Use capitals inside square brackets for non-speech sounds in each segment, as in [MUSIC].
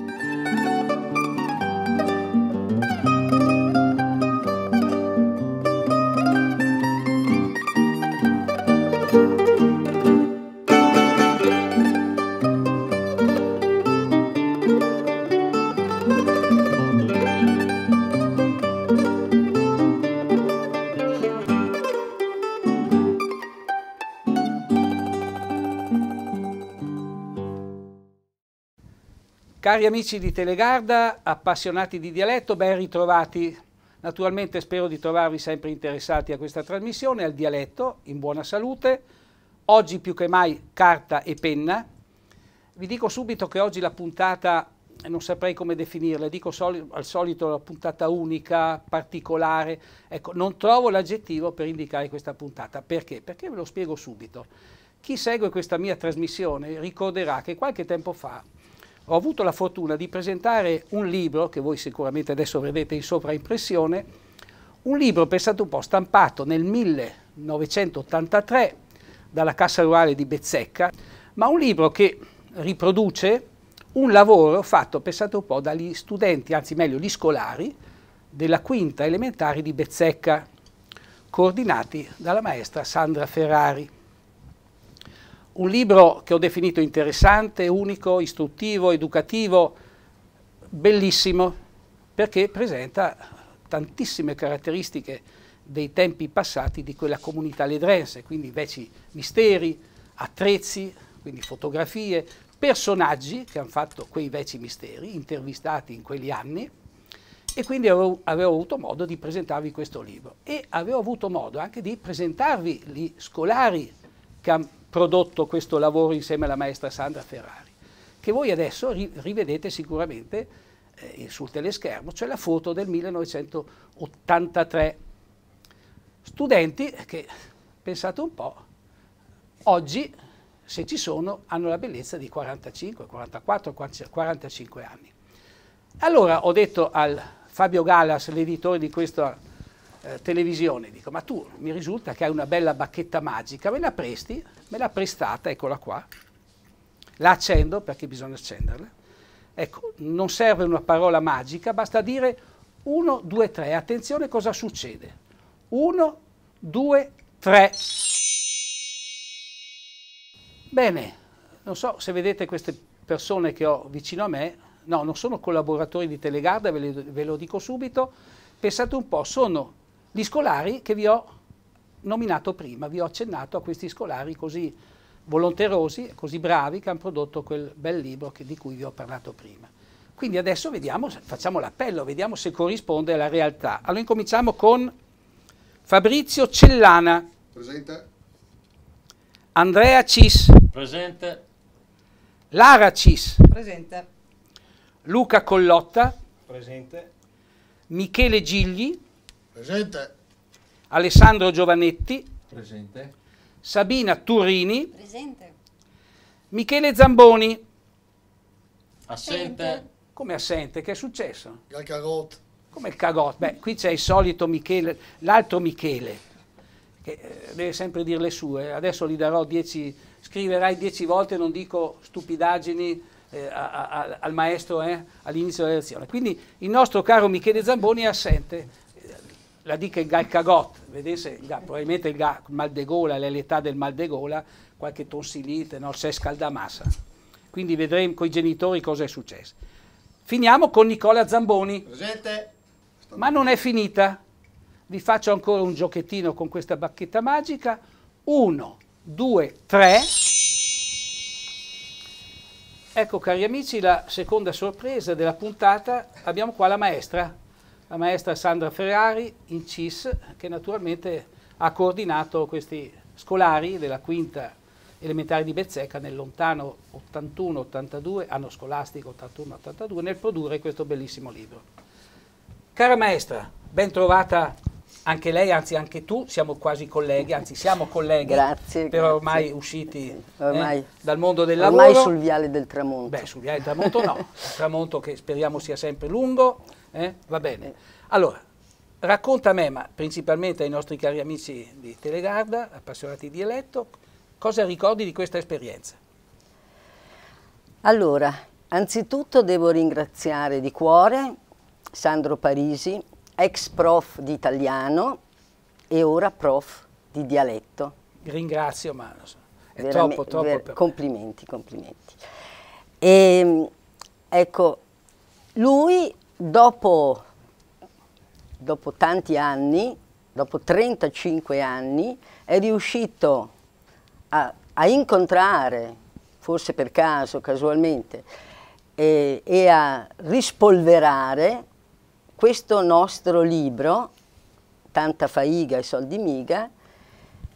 Thank you. Cari amici di Telegarda, appassionati di dialetto, ben ritrovati. Naturalmente spero di trovarvi sempre interessati a questa trasmissione, al dialetto, in buona salute. Oggi più che mai carta e penna. Vi dico subito che oggi la puntata, non saprei come definirla, dico soli, al solito la puntata unica, particolare. Ecco, non trovo l'aggettivo per indicare questa puntata. Perché? Perché ve lo spiego subito. Chi segue questa mia trasmissione ricorderà che qualche tempo fa ho avuto la fortuna di presentare un libro, che voi sicuramente adesso vedete in sovraimpressione, un libro, pensate un po', stampato nel 1983 dalla Cassa Rurale di Bezzecca, ma un libro che riproduce un lavoro fatto, pensate un po', dagli studenti, anzi meglio, gli scolari della quinta elementare di Bezzecca, coordinati dalla maestra Sandra Ferrari un libro che ho definito interessante, unico, istruttivo, educativo, bellissimo, perché presenta tantissime caratteristiche dei tempi passati di quella comunità ledrense, quindi veci misteri, attrezzi, quindi fotografie, personaggi che hanno fatto quei veci misteri, intervistati in quegli anni, e quindi avevo, avevo, avuto modo di presentarvi questo libro e avevo avuto modo anche di presentarvi gli scolari che hanno prodotto questo lavoro insieme alla maestra Sandra Ferrari, che voi adesso rivedete sicuramente eh, sul teleschermo, cioè la foto del 1983. Studenti che, pensate un po', oggi, se ci sono, hanno la bellezza di 45, 44, 45 anni. Allora ho detto al Fabio Galas, l'editore di questa eh, televisione, dico ma tu mi risulta che hai una bella bacchetta magica, me la presti? Me l'ha prestata, eccola qua. La accendo perché bisogna accenderla. Ecco, non serve una parola magica, basta dire 1, 2, 3. Attenzione cosa succede. 1, 2, 3. Bene, non so se vedete queste persone che ho vicino a me, no, non sono collaboratori di Telegarda, ve lo dico subito, pensate un po', sono gli scolari che vi ho nominato prima, vi ho accennato a questi scolari così volonterosi, così bravi, che hanno prodotto quel bel libro che, di cui vi ho parlato prima. Quindi adesso vediamo, facciamo l'appello, vediamo se corrisponde alla realtà. Allora incominciamo con Fabrizio Cellana. Presente. Andrea Cis. Presente. Lara Cis. Presente. Luca Collotta. Presente. Michele Gigli. Presente. Alessandro Giovannetti. Presente. Sabina Turini. Presente. Michele Zamboni. Assente. assente. Come assente? Che è successo? Il cagot. Come il cagot? Beh, qui c'è il solito Michele, l'altro Michele, che eh, deve sempre dire le sue. Adesso gli darò dieci, scriverai dieci volte, non dico stupidaggini eh, a, a, al maestro eh, all'inizio della lezione. Quindi il nostro caro Michele Zamboni è assente la dica il Gal Cagot, vedesse il gal, probabilmente il, gal, mal de gola, l'età del mal de gola, qualche tonsilite, no? se scaldamassa. Quindi vedremo con i genitori cosa è successo. Finiamo con Nicola Zamboni. Presente. Ma non è finita. Vi faccio ancora un giochettino con questa bacchetta magica. Uno, due, tre. Ecco cari amici la seconda sorpresa della puntata, abbiamo qua la maestra la maestra Sandra Ferrari in CIS, che naturalmente ha coordinato questi scolari della quinta elementare di Bezzecca nel lontano 81-82, anno scolastico 81-82, nel produrre questo bellissimo libro. Cara maestra, ben trovata anche lei, anzi anche tu, siamo quasi colleghi, anzi siamo colleghi, grazie, però ormai usciti eh, ormai, eh, dal mondo del ormai lavoro. Ormai sul viale del tramonto. Beh, sul viale del tramonto no, il tramonto che speriamo sia sempre lungo, eh? Va bene. Allora, racconta a me, ma principalmente ai nostri cari amici di Telegarda, appassionati di Eletto, cosa ricordi di questa esperienza? Allora, anzitutto devo ringraziare di cuore Sandro Parisi, ex prof di italiano e ora prof di dialetto. Ringrazio, ma è Verame, troppo, troppo. Per... Complimenti, complimenti. E, ehm, ecco, lui dopo, dopo tanti anni, dopo 35 anni, è riuscito a, a incontrare, forse per caso, casualmente, e, e a rispolverare questo nostro libro, Tanta faiga e soldi miga,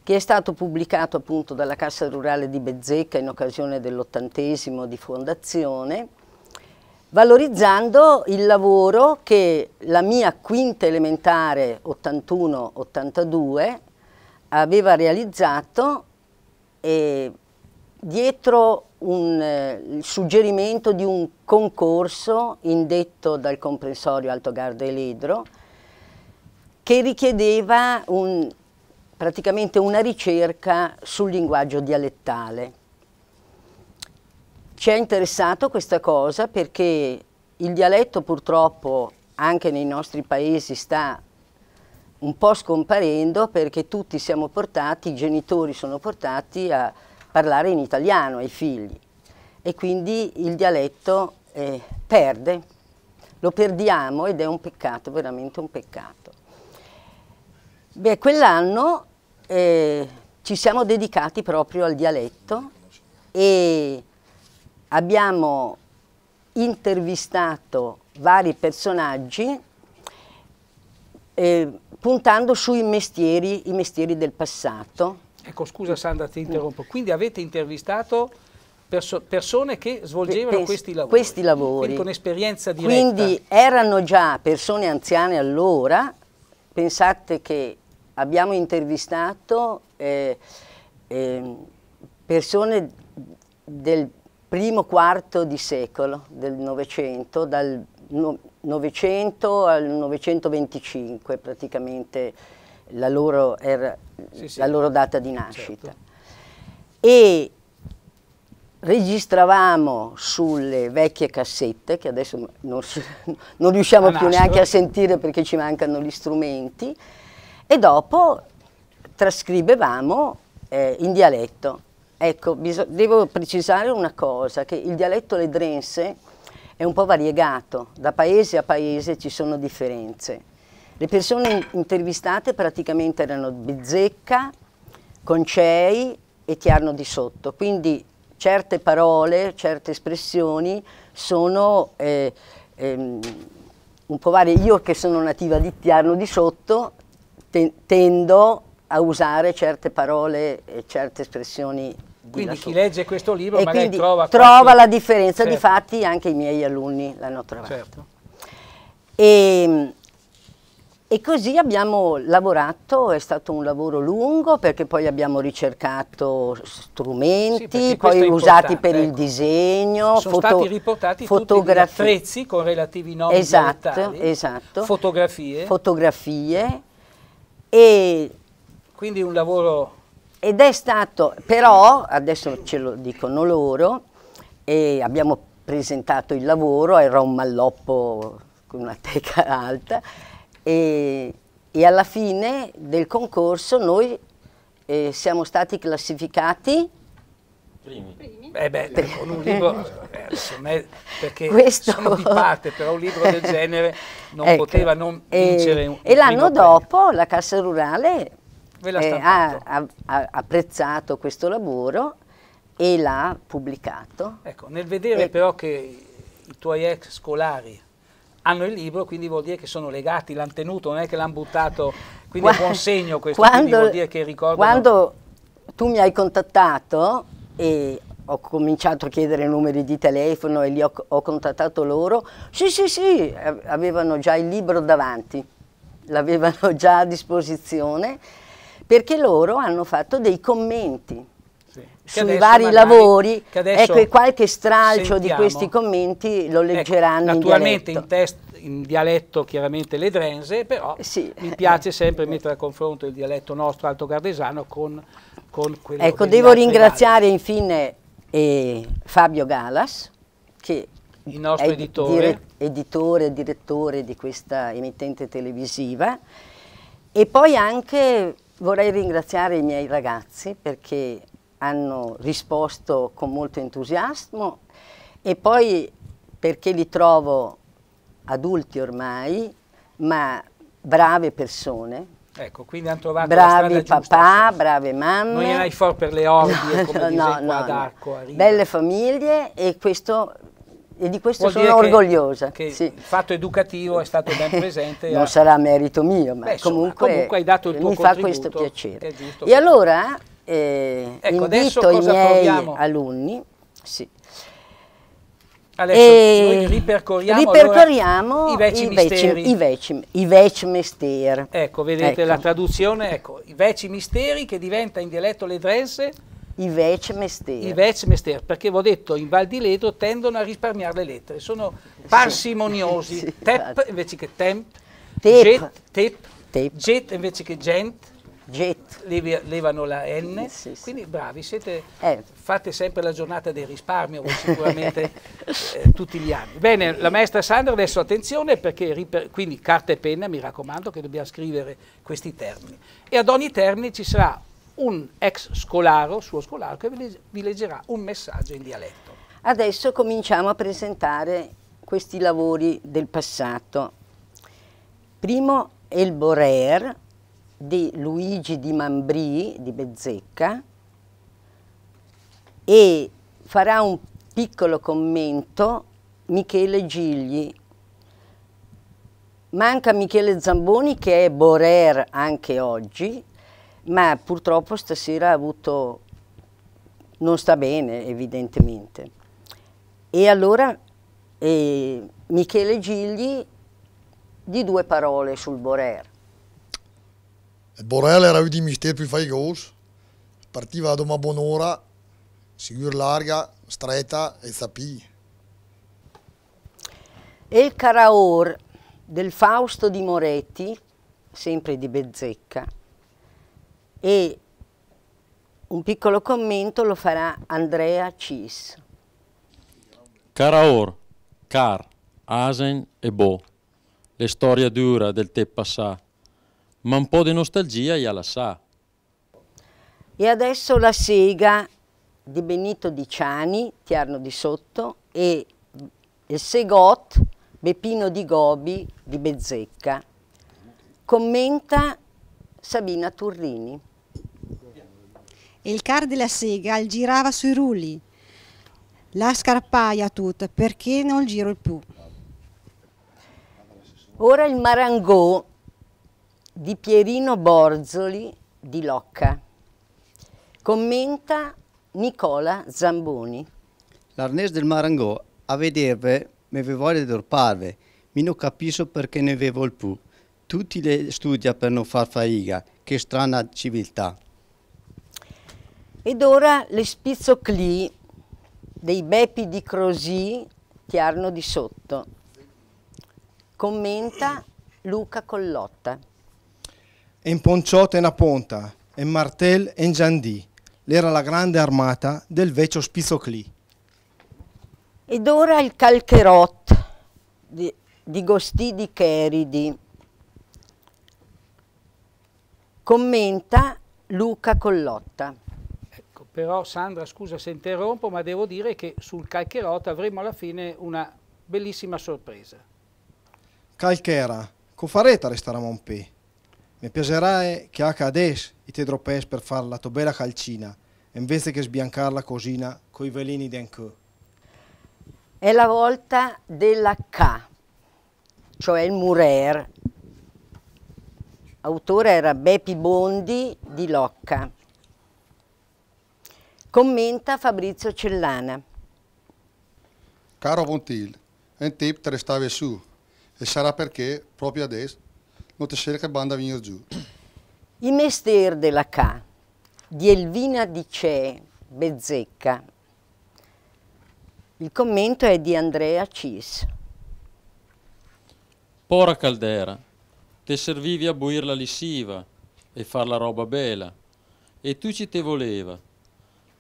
che è stato pubblicato appunto dalla Cassa Rurale di Bezzecca in occasione dell'ottantesimo di fondazione, valorizzando il lavoro che la mia quinta elementare 81-82 aveva realizzato dietro un, eh, il suggerimento di un concorso indetto dal comprensorio Alto Garda e Ledro che richiedeva un, praticamente una ricerca sul linguaggio dialettale. Ci è interessato questa cosa perché il dialetto purtroppo anche nei nostri paesi sta un po' scomparendo perché tutti siamo portati, i genitori sono portati a parlare in italiano ai figli e quindi il dialetto eh, perde, lo perdiamo ed è un peccato, veramente un peccato. Beh, quell'anno eh, ci siamo dedicati proprio al dialetto e abbiamo intervistato vari personaggi eh, puntando sui mestieri, i mestieri del passato. Ecco, scusa Sandra, ti interrompo. Quindi avete intervistato perso persone che svolgevano Pes questi lavori. Questi lavori. Quindi con esperienza diretta. Quindi erano già persone anziane allora. Pensate che abbiamo intervistato eh, eh, persone del primo quarto di secolo del Novecento, dal Novecento al 925 praticamente la loro, era, sì, sì. La loro data di nascita. Certo. E registravamo sulle vecchie cassette, che adesso non, non riusciamo più neanche a sentire perché ci mancano gli strumenti, e dopo trascrivevamo eh, in dialetto. Ecco, devo precisare una cosa, che il dialetto ledrense è un po' variegato, da paese a paese ci sono differenze. Le persone intervistate praticamente erano Bizzecca, Concei e Tiarno di Sotto, quindi certe parole, certe espressioni sono eh, ehm, un po' varie. Io che sono nativa di Tiarno di Sotto te tendo a usare certe parole e certe espressioni quindi chi legge questo libro e magari trova, trova qualche... la differenza, certo. di fatti anche i miei alunni l'hanno trovato. Certo. E, ehm, e così abbiamo lavorato, è stato un lavoro lungo perché poi abbiamo ricercato strumenti, sì, poi usati per ecco. il disegno, Sono foto- stati riportati fotografie. tutti gli attrezzi con relativi nomi esatto, mentali, esatto. fotografie. fotografie e quindi un lavoro ed è stato, però, adesso ce lo dicono loro, abbiamo presentato il lavoro, era un malloppo con una teca [LAUGHS] alta, e, e alla fine del concorso noi eh, siamo stati classificati Primi. Primi. Eh beh, con un libro, [LAUGHS] eh, perché Questo... sono di parte, però un libro del genere non ecco. poteva non vincere e, E l'anno dopo la Cassa Rurale eh, ha, ha, ha apprezzato questo lavoro e l'ha pubblicato. Ecco, nel vedere e... però che i tuoi ex scolari hanno il libro, quindi vuol dire che sono legati, l'hanno tenuto, non è che l'hanno buttato, quindi Qua... è buon segno questo, quando, vuol dire che ricordano... Quando tu mi hai contattato e ho cominciato a chiedere numeri di telefono e li ho, ho contattato loro, sì sì sì, avevano già il libro davanti, l'avevano già a disposizione perché loro hanno fatto dei commenti sì. sui vari magari, lavori, ecco qualche stralcio sentiamo. di questi commenti lo ecco, leggeranno ecco, naturalmente in, in test in dialetto chiaramente le drenze, però sì. mi piace sempre mettere a confronto il dialetto nostro alto gardesano con, con quello Ecco, devo ringraziare Valli. infine eh, Fabio Galas, che il nostro è editore. Dire, editore, direttore di questa emittente televisiva, e poi anche Vorrei ringraziare i miei ragazzi perché hanno risposto con molto entusiasmo e poi perché li trovo adulti ormai, ma brave persone. Ecco, quindi hanno trovato bravi papà, giusta. brave mamme. Non erai for per le ordine, [LAUGHS] no, come no, no, no. Belle famiglie e questo e di questo Vuol sono orgogliosa. Che, che sì. Il fatto educativo è stato ben [LAUGHS] presente. non a... sarà merito mio, ma Beh, comunque, comunque, hai dato il tuo mi fa questo piacere. E allora eh, ecco, invito i miei proviamo? alunni sì. Adesso e noi ripercorriamo, ripercorriamo allora i veci misteri. I veci, misteri. Ecco, vedete ecco. la traduzione, ecco, i veci misteri che diventa in dialetto ledrese i vec mestieri. I vec mester, perché vi ho detto in Val di Ledro tendono a risparmiare le lettere, sono parsimoniosi, sì, [LAUGHS] sì, tep invece che temp, tep. Jet, tep, tep. jet invece che gent, Jet. levano la N, sì, sì, quindi bravi, siete, eh. fate sempre la giornata del risparmio [LAUGHS] sicuramente eh, tutti gli anni. Bene, la maestra Sandra adesso attenzione perché, quindi carta e penna mi raccomando che dobbiamo scrivere questi termini. E ad ogni termine ci sarà un ex scolaro, suo scolaro, che vi leggerà un messaggio in dialetto. Adesso cominciamo a presentare questi lavori del passato. Primo è il Borer di Luigi di Mambri di Bezzecca e farà un piccolo commento Michele Gigli. Manca Michele Zamboni che è Borer anche oggi ma purtroppo stasera ha avuto, non sta bene evidentemente. E allora eh, Michele Gigli di due parole sul Borer. Il Borer era uno dei misteri più faigosi, partiva da una buon'ora, sicur larga, stretta e zapì. E il Caraor del Fausto di Moretti, sempre di Bezzecca, e un piccolo commento lo farà Andrea Cis. Caraor, Car, Asen e Bo, le storie dura del te passà, ma un po' di nostalgia ya la sa. E adesso la sega di Benito Di Ciani, Tiarno di Sotto, e il segot Beppino di Gobi di Bezzecca. Commenta Sabina Turrini e il car della sega girava sui rulli. La scarpaia tutta, perché non giro il più. Ora il Marangò di Pierino Borzoli di Locca. Commenta Nicola Zamboni. L'arnese del Marangò, a vederve, mi voglia di dorparve, mi non capisco perché ne avevo il più. Tutti le studia per non far faiga, che strana civiltà. Ed ora le spizzoclì dei bepi di Crosì arno di Sotto. Commenta Luca Collotta. En ponciote na ponta, in martel e in giandì. L'era la grande armata del vecchio Spizzoclì. Ed ora il calcherot di, di Gostì di Cheridi. Commenta Luca Collotta. Però Sandra, scusa se interrompo, ma devo dire che sul Calcherota avremo alla fine una bellissima sorpresa. Calchera, con fareta restare a Monpè. Mi piacerà che anche adesso i te dropes per fare la tua bella calcina, invece che sbiancarla cosina coi velini di anch'io. È la volta della K, cioè il Murer. Autore era Beppi Bondi di Locca. Commenta Fabrizio Cellana. Caro Bontil, è un tip te restavi su e sarà perché proprio adesso non ti cerca banda a venire giù. I mestier della CA, di Elvina Dicee Bezzecca. Il commento è di Andrea Cis. Pora caldera, te servivi a buir la lissiva e far la roba bella, e tu ci te voleva,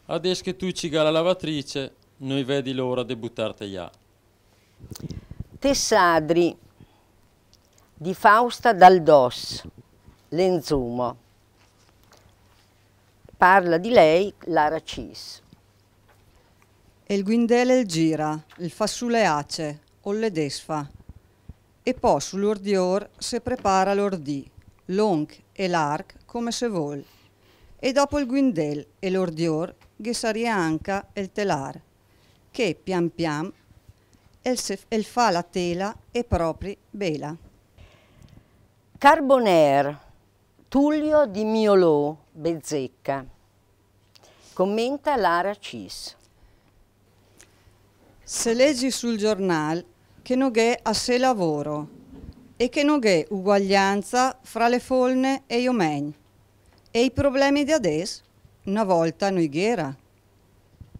Adesso che tu ciga la lavatrice, noi vedi l'ora di buttarti via. Tessadri di Fausta Daldos, Lenzumo. Parla di lei Lara Cis. E il guindele il gira, il fassule ace, o le desfa. E poi sull'ordior se prepara l'ordì, l'onc e l'arc come se vol. E dopo il guindel e l'ordior che Ghesaria anche il Telar, che pian pian el, el fa la tela e proprio bela. Carboner, Tullio di Miolò, Bezzecca. Commenta Lara Cis. Se leggi sul giornale che non è a sé lavoro e che non è uguaglianza fra le folne e i omeni e i problemi di adesso una volta a Noighiera.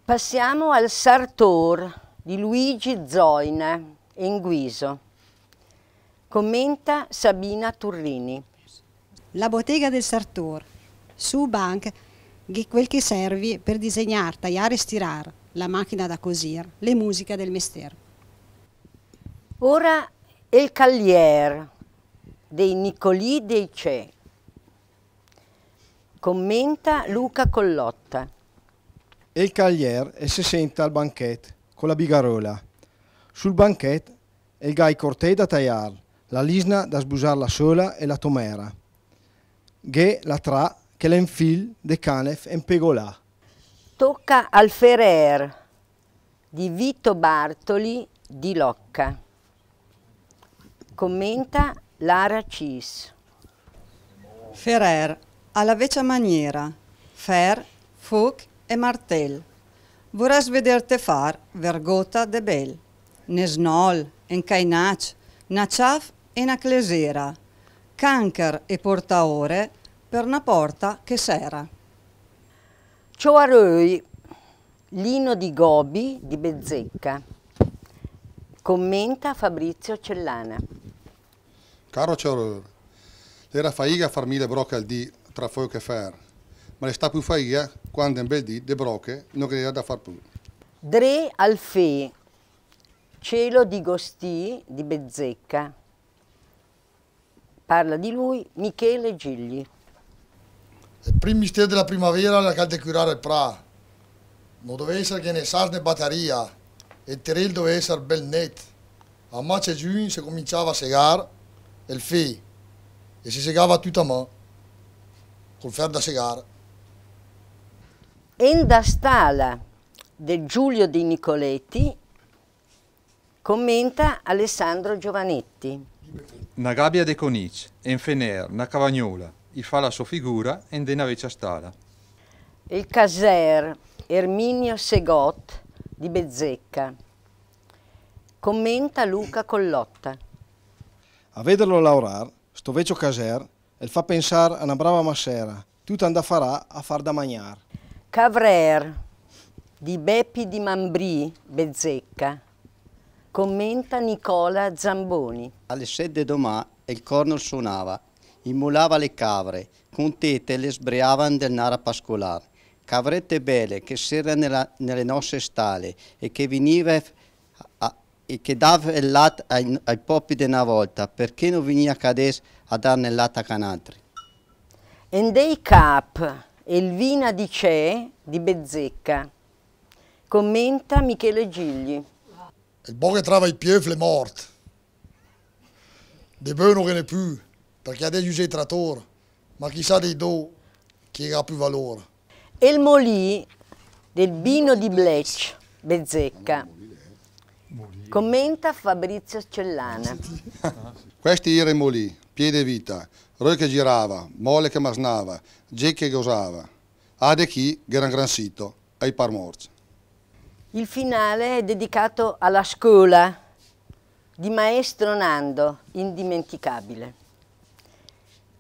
Passiamo al Sartor di Luigi Zoina, in Guiso. Commenta Sabina Turrini. La bottega del Sartor, su bank, quel che serve per disegnare, tagliare e stirare, la macchina da cosir, le musiche del mestiere. Ora il Callier, dei Nicolì dei Cè, Commenta Luca Collotta. E il Caglier e si senta al banchet con la bigarola. Sul banchet è il Gai Cortè da taiar, la Lisna da la sola e la Tomera. Ghe la tra che l'enfil de canef e pegolà. Tocca al Ferrer di Vito Bartoli di Locca. Commenta Lara Cis. Ferrer alla vecchia maniera, fer, fuc e martel. Vorràs vederte far vergota de bel, ne nesnol, encainac, naciaf e na clesera, canker e portaore per una porta che sera. Cioaroi, Lino di Gobi di Bezzecca, commenta Fabrizio Cellana. Caro Cioaroi, l'era faiga farmi le brocca al di tra fuoco e fair, ma le sta più faia quando in bel di de broche non credeva da far più. Dre al fe, cielo di Gostì di Bezzecca. Parla di lui Michele Gigli. Il primo mistero della primavera era calde curare il pra. Non doveva essere che ne sarne batteria, e il terreno doveva essere bel net. A maggio e giugno si cominciava a segare e il fe e si segava tutta mano col fer da segare. Enda Stala del Giulio di Nicoletti commenta Alessandro Giovanetti. Na gabbia de conici, en fener, na cavagnola, i fa la sua figura e dena veccia stala. Il caser Erminio Segot di Bezzecca. Commenta Luca Collotta. A vederlo lavorare, sto vecchio caser El fa pensare a una brava masera, tutta andà farà a far da magnar. Cavrer di Beppi di Mambrì, Bezzecca, commenta Nicola Zamboni. Alle sette domà il corno suonava, immolava le cavre, con tete le sbriavan del nara pascolar. Cavrette belle che s'era nelle nostre stalle e che veniva a, e che dava il lat ai, ai poppi di una volta, perché non veniva a cadere Adarnellata Canatri. Endei Cap, Elvina di Ce di Bezzecca. Commenta Michele Gigli. Il bo che trova i piefle è morto. De bene che ne più, perché ha dei usai trattori, ma chissà dei do che ha più valore. E il Molì del vino di Blech, Bezzecca. Commenta Fabrizio Cellana. Questi erano i remolì piede vita, Roy che girava, Mole che masnava, Jake che gosava, Ade chi che era un gran sito, ai par morci. Il finale è dedicato alla scuola di maestro Nando, indimenticabile.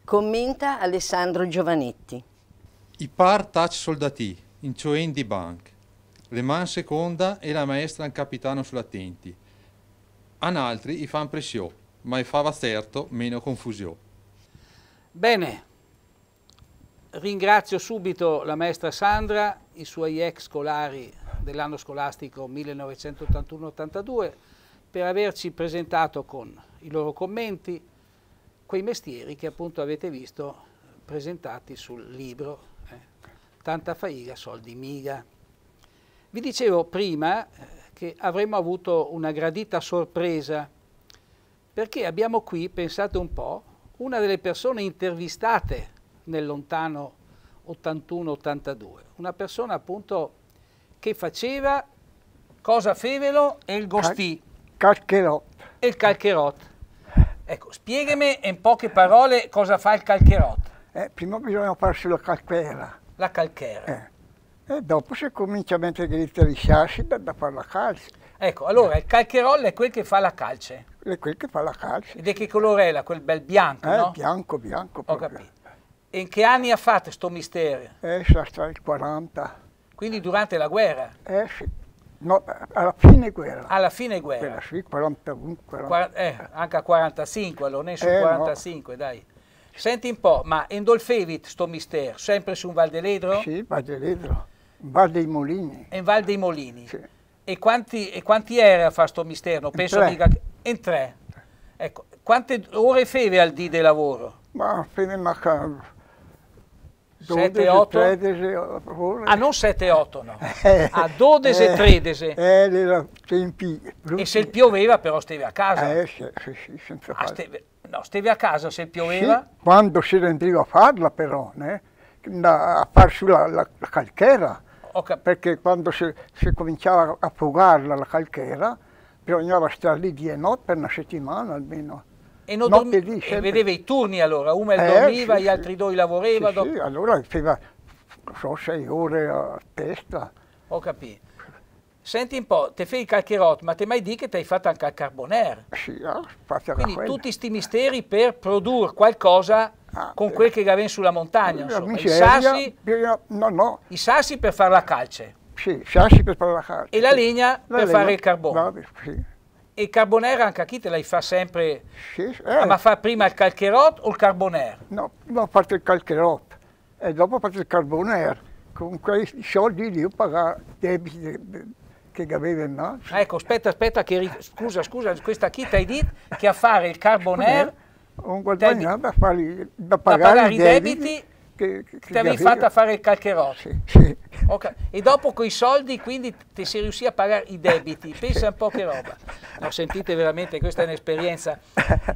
Commenta Alessandro Giovanetti. I par touch soldati, in cioè di bank. Le man seconda e la maestra in capitano sull'attenti. An altri i fan pressiò ma fava certo meno confusione. Bene, ringrazio subito la maestra Sandra, i suoi ex scolari dell'anno scolastico 1981-82 per averci presentato con i loro commenti quei mestieri che appunto avete visto presentati sul libro eh, Tanta faiga, soldi miga. Vi dicevo prima eh, che avremmo avuto una gradita sorpresa perché abbiamo qui, pensate un po', una delle persone intervistate nel lontano 81-82, una persona appunto che faceva cosa fevelo e il gostì. Calcherot. E il calcherot. Ecco, spiegami in poche parole cosa fa il calcherot. Eh, prima bisogna farsi la calchera. La calchera. Eh. E dopo si comincia mentre gli interessarsi da, fare la calza. Ecco, allora eh. il calcherol è quel che fa la calce. È quel che fa la calce. Ed è che colore è la? Quel bel bianco, eh, no? bianco, bianco proprio. Ho capito. E in che anni ha fatto sto mistero? Eh, sarà il 40. Quindi durante la guerra? Eh sì. No, alla fine guerra. Alla fine guerra. Quella, sì, 41, 40. Quar eh, eh, anche a 45, allora ne su eh, 45, no. dai. Senti un po', ma Endolfevit sto mistero, sempre su un Valdeledro? Sì, Valdeledro, in Val dei Molini. In Val dei Molini. Sì. E quanti, e quanti era a fare sto mistero? In Penso tre. Mica, in tre. Ecco, quante ore feve al D del lavoro? Ma fine macabro. 7, 8? 13 ore. Ah, non 7, 8, no. [LAUGHS] Eh, a ah, 12, eh, 13. Eh, era tempi brutti. E se pioveva però stavi a casa? Eh, sì, sì, a casa. Ah, steve, No, stavi a casa se pioveva? Sì, quando si rendiva a farla però, né? Eh, a far sulla la, la calchera okay. perché quando si, si, cominciava a fugarla la calchera bisognava stare lì di notte per una settimana almeno. E, non dormi- lì, e vedeva i turni allora, uno eh, dormiva, sì, gli altri sì. due lavorava. Sì, dopo... sì allora faceva so, sei ore a testa. Ho capito. Senti un po', te fai il calcherot, ma te mai di che ti hai fatto anche il carboner? Sì, no, eh, Quindi quella. tutti questi misteri per produrre qualcosa ah, con eh. quel che gaven sulla montagna. Mi Miseria, I, sassi, no, no. I sassi per fare la calce. Sì, sassi per fare la calce. E la legna la per legna. fare il carbone. Sì. E il carboner anche a chi te la fa sempre... Sì, eh. ma fa prima il calcherot o il carboner? No, prima ho fatto il calcherot e dopo ho fatto il carboner. Con quei soldi lì ho pagato debiti che aveva il nostro. Ecco, aspetta, aspetta, che scusa, scusa, questa qui ti hai detto che a fare il Carboner... Un guadagnato da, fare, da, pagare, da pagare i debiti, debiti che, che, ti avevi fatto fare il calcherò. Sì, sì. Okay. E dopo quei soldi quindi ti sei riuscito a pagare i debiti, pensa un po' che roba. No, sentite veramente, questa è un'esperienza.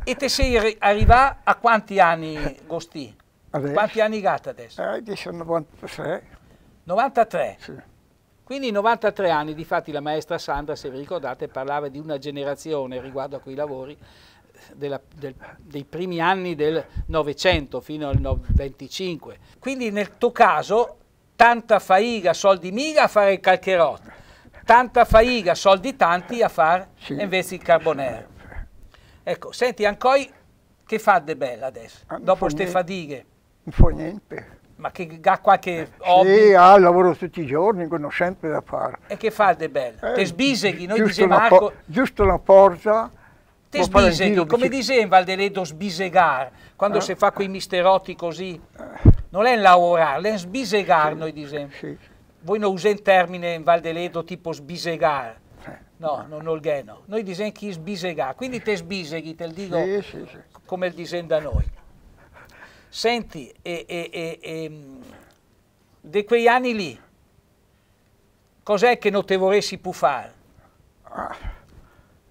E ti sei arrivato a quanti anni Gosti? Adesso. Quanti anni gatta adesso? Eh, 1996. 93. 93? Sì. Quindi 93 anni, difatti la maestra Sandra, se vi ricordate, parlava di una generazione riguardo a quei lavori eh, della, del, dei primi anni del Novecento fino al 25. Quindi nel tuo caso, tanta faiga, soldi mica a fare il calcherotto, tanta faiga, soldi tanti a fare sì. invece il carbonero. Ecco, senti, Ancoi che fa de bella adesso, non ah, dopo queste fatiche? Non fa niente ma che ha qualche eh, hobby? Sì, eh, ha lavoro tutti i giorni, con sempre da fare. E che fa De bello? Eh, te sbiseghi, noi dice Marco... giusto una porta... Te sbiseghi, come dice in Valdeledo sbisegar, quando eh? si fa quei misterotti così, eh. non è lavorare, è sbisegar sì, noi diciamo. Sì. Voi non usate il termine in Valdeledo tipo sbisegar. No, non olgheno. Noi diciamo chi sbisegar, quindi te sbiseghi, te lo dico sì, come il disegno da noi. Senti, e, e, e, mm, di quegli anni lì, cos'è che non te vorresti più fare? Ah,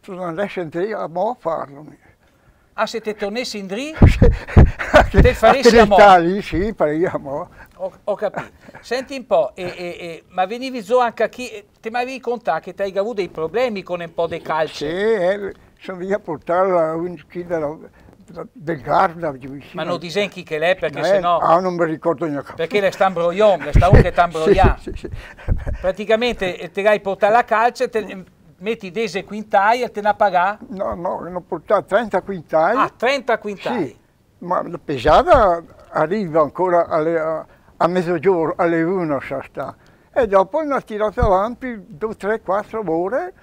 se tornassi indietro, a mo' farlo. Ah, se te tornessi indietro? [LAUGHS] te faresti a mo'? A lì, sì, farei a mo'. Ho, ho, capito. Senti un po', ma venivi zo anche a chi... Eh, ti mi avevi contato che ti hai avuto dei problemi con un po' di calcio? Sì, eh, sono venuto a portare la del Garda vicino. Ma non disen chi che lei, perché eh, sennò... Ah, non mi ricordo neanche. Perché le sta imbrogliando, le sta un che sta sì, sì, sì, Praticamente eh, te vai portare la calce, te, mm. metti dese quintai e te la paga? No, no, ne ho 30 quintai. Ah, 30 quintai. Sì, ma la pesata arriva ancora alle, a, a mezzogiorno, alle 1 sta. E dopo ne ha tirato avanti 2, 3, 4 ore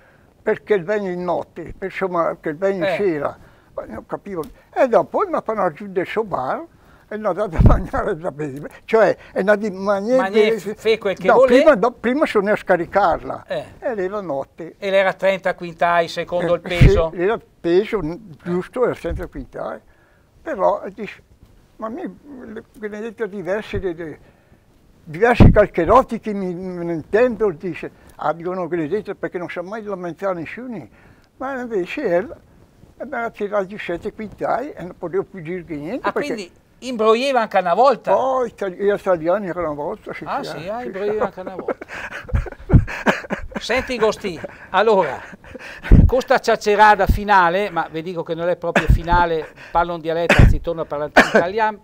perché il venne in notte, insomma, il venne eh. sera non capivo. E dopo mi fanno giù del bar e hanno dato a mangiare da prima. Cioè, è andata in maniera... Fe quel che no, volè. prima, no, prima sono a scaricarla. Eh. E lì notte. E era 30 quintali secondo eh, il peso? Sì, era il peso giusto, era 30 quintali. Però, dice, ma mi, ne detto diversi... diversi calcherotti che mi, mi intendo dice, abbiano ah, benedetto perché non sa mai lamentare nessuno, ma invece era abbiamo tirato giù sette quintali e non potevo più dire che niente. Ah, quindi imbroglieva anche una volta? Oh, gli italiani anche una volta. Sì, ah, sì, eh, ah, imbroieva anche una volta. Senti Gosti, allora, questa ciacerada finale, ma vi dico che non è proprio finale, parlo un dialetto, anzi torno a parlare in italiano,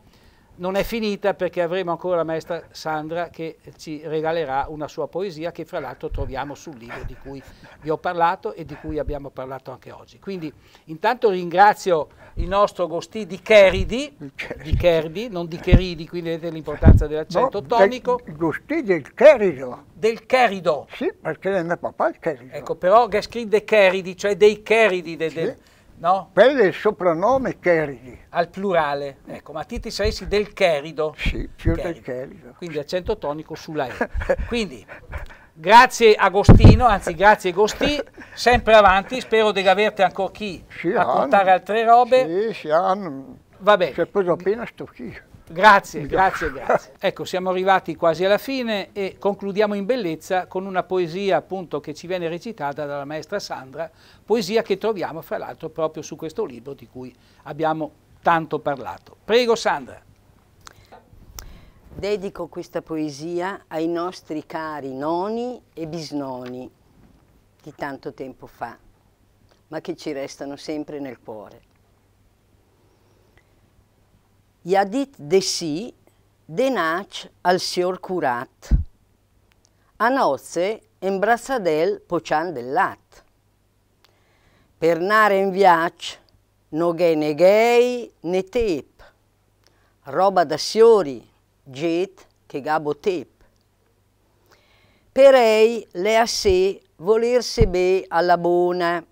non è finita perché avremo ancora la maestra Sandra che ci regalerà una sua poesia che fra l'altro troviamo sul libro di cui vi ho parlato e di cui abbiamo parlato anche oggi. Quindi intanto ringrazio il nostro Gostì di Cheridi, di Cheridi, non di Cheridi, quindi vedete l'importanza dell'accento tonico. Agostì Gostì del Cherido. Del Cherido. Sì, perché è mio papà il Cherido. Ecco, però che scrive Cheridi, cioè dei Cheridi, de, de, sì. No? Per il soprannome Cheridi. Al plurale, ecco, ma Titi Saessi del Cherido. Sì, più Cherido. del Cherido. Quindi accento tonico sulla E. Quindi, grazie Agostino, anzi grazie Agostì, sempre avanti, spero di averti ancora chi sì, a contare altre robe. Sì, sì, hanno. Va bene. C'è poi preso appena sto chi. Grazie, grazie, grazie. [LAUGHS] Ecco, siamo arrivati quasi alla fine e concludiamo in bellezza con una poesia appunto che ci viene recitata dalla maestra Sandra, poesia che troviamo fra l'altro proprio su questo libro di cui abbiamo tanto parlato. Prego Sandra. Dedico questa poesia ai nostri cari noni e bisnoni di tanto tempo fa, ma che ci restano sempre nel cuore. Yadit Desi denach al sior curat. A nozze embrasadel pocian dellat. Per nare in viac no ne gei ne tep. Roba da siori, get che gabo tep. Per ei le a sé volerse be alla buona,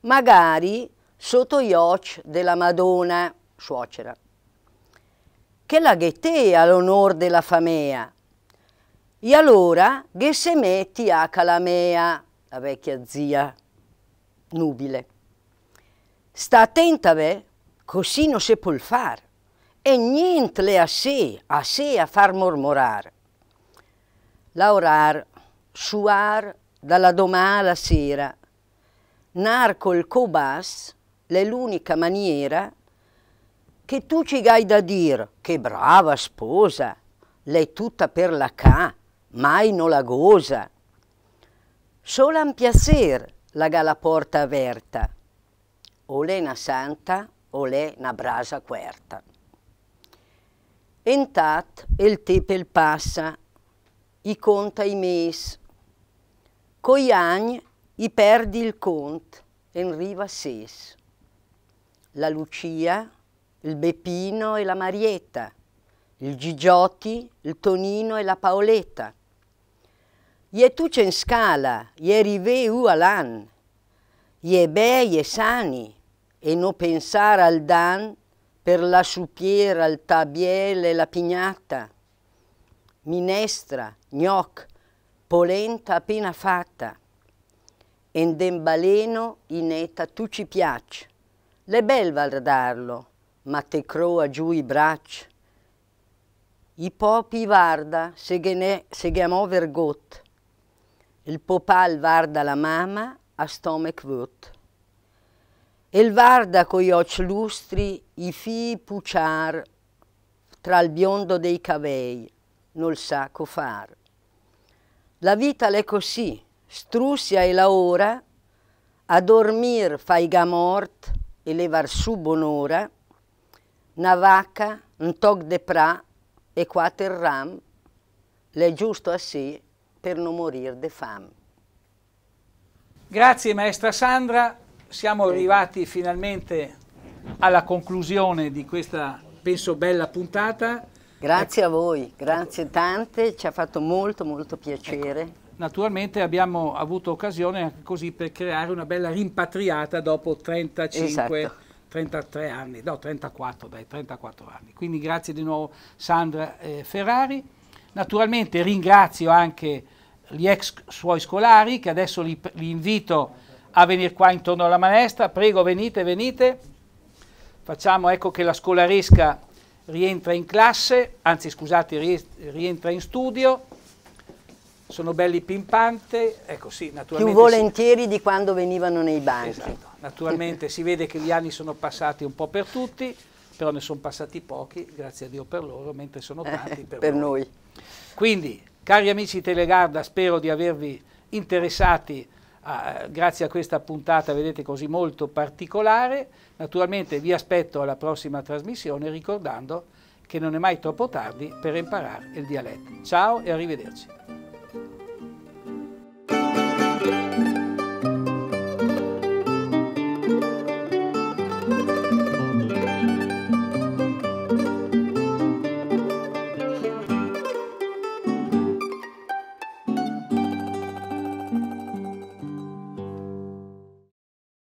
magari sotto ioc della Madonna, suocera che la Ghetea l'onor della famea. E allora se metti a Calamea, la vecchia zia nubile. Sta attenta, beh, così non se può far, e niente le a sé, a sé a far mormorare. Laurar, suar dalla domà alla sera, nar col cobas l'è l'unica maniera che tu ci hai da dire che brava sposa, lei tutta per la ca, mai non la gosa. Sola un piacer la gala porta aperta, o lei na santa o lei na brasa querta. Entat il tepel passa, i conta i mes, coi agni i perdi il cont, en riva ses. La Lucia il Beppino e la Marietta, il Gigiotti, il Tonino e la Paoletta. Je tu c'è in scala, je rive u alan, je bei e sani, e non pensare al dan per la supiera, il tabiele, la pignata, minestra, gnoc, polenta appena fatta, e in dembaleno in eta tu ci piace. Le bel valdarlo, ma te croa giù i bracci. I popi varda se, ghenè, se chiamò vergot, il popal varda la mamma a stomach vot. E il varda coi occhi lustri i fii puciar tra il biondo dei cavei, non sa co far. La vita l'è così, strussia e la ora, a dormir fai ga mort e levar su ora una vacca, un toc de pra e quattro ram, le giusto a sì per non morire di fame. Grazie maestra Sandra, siamo arrivati finalmente alla conclusione di questa, penso, bella puntata. Grazie ecco. a voi, grazie tante, ci ha fatto molto molto ecco. piacere. Ecco. Naturalmente abbiamo avuto occasione anche così per creare una bella rimpatriata dopo 35 anni. Esatto 33 anni, no 34 dai, 34 anni. Quindi grazie di nuovo Sandra eh, Ferrari. Naturalmente ringrazio anche gli ex suoi scolari che adesso li, li invito a venire qua intorno alla maestra, prego venite, venite. Facciamo, ecco che la scolaresca rientra in classe, anzi scusate, rientra in studio. Sono belli pimpante, ecco sì, naturalmente. Più volentieri sì. di quando venivano nei banchi. Esatto. Naturalmente si vede che gli anni sono passati un po' per tutti, però ne sono passati pochi, grazie a Dio per loro, mentre sono eh, tanti per, per noi. noi. Quindi, cari amici di Telegarda, spero di avervi interessati a, grazie a questa puntata, vedete così molto particolare. Naturalmente vi aspetto alla prossima trasmissione ricordando che non è mai troppo tardi per imparare il dialetto. Ciao e arrivederci.